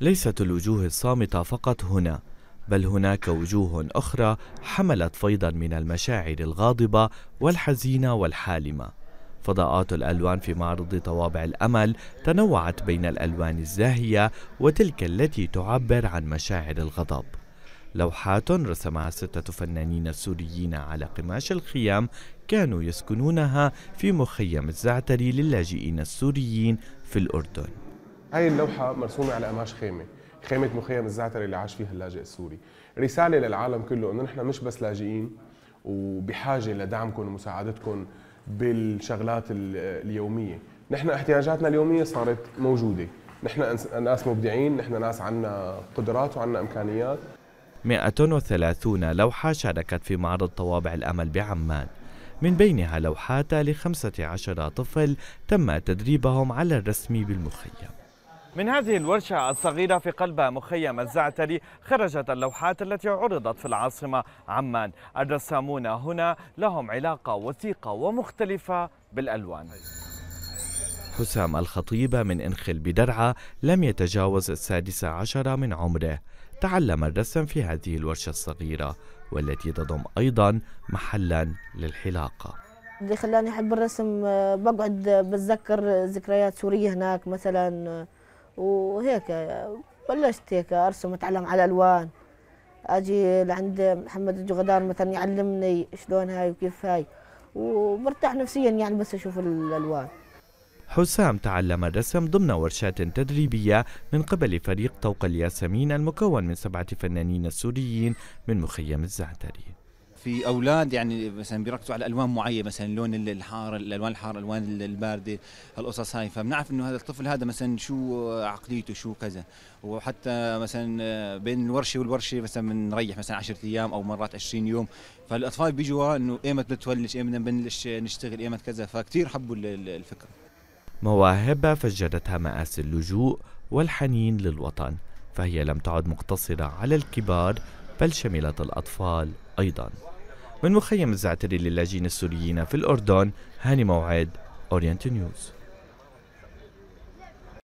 ليست الوجوه الصامتة فقط هنا بل هناك وجوه أخرى حملت فيضا من المشاعر الغاضبة والحزينة والحالمة فضاءات الألوان في معرض طوابع الأمل تنوعت بين الألوان الزاهية وتلك التي تعبر عن مشاعر الغضب لوحات رسمها ستة فنانين سوريين على قماش الخيام كانوا يسكنونها في مخيم الزعتري للاجئين السوريين في الأردن هاي اللوحة مرسومة على قماش خيمة خيمة مخيم الزعتر اللي عاش فيها اللاجئ السوري رسالة للعالم كله انه نحن مش بس لاجئين وبحاجة لدعمكم ومساعدتكم بالشغلات اليومية نحن احتياجاتنا اليومية صارت موجودة نحن ناس مبدعين نحن ناس عنا قدرات وعنا إمكانيات 130 لوحة شاركت في معرض طوابع الأمل بعمان من بينها لوحات لخمسة عشر طفل تم تدريبهم على الرسم بالمخيم من هذه الورشة الصغيرة في قلب مخيم الزعتري خرجت اللوحات التي عرضت في العاصمة عمان الرسامون هنا لهم علاقة وثيقة ومختلفة بالألوان حسام الخطيب من انخل بدرعة لم يتجاوز السادسة عشر من عمره تعلم الرسم في هذه الورشة الصغيرة والتي تضم أيضا محلا للحلاقة اللي خلاني أحب الرسم آه، بقعد آه، بتذكر ذكريات سورية هناك مثلا آه، وهيك بلشت هيك ارسم اتعلم على الالوان اجي لعند محمد الجغدار مثلا يعلمني شلون هاي وكيف هاي وبرتاح نفسيا يعني بس اشوف الالوان حسام تعلم الرسم ضمن ورشات تدريبية من قبل فريق طوق الياسمين المكون من سبعة فنانين سوريين من مخيم الزعتري في اولاد يعني مثلا بيركزوا على الوان معينه مثلا لون الحار الالوان الحار الالوان البارده هالقصص هاي فبنعرف انه هذا الطفل هذا مثلا شو عقليته شو كذا وحتى مثلا بين الورشه والورشه مثلا بنريح مثلا 10 ايام او مرات 20 يوم فالاطفال بيجوا انه ايمت بتولش ايمت بنبلش نشتغل ايمت كذا فكتير حبوا الفكره مواهب فجرتها مآسي اللجوء والحنين للوطن فهي لم تعد مقتصرة على الكبار بل شملت الأطفال أيضاً من مخيم الزعتري للاجئين السوريين في الأردن هاني موعد أورينت نيوز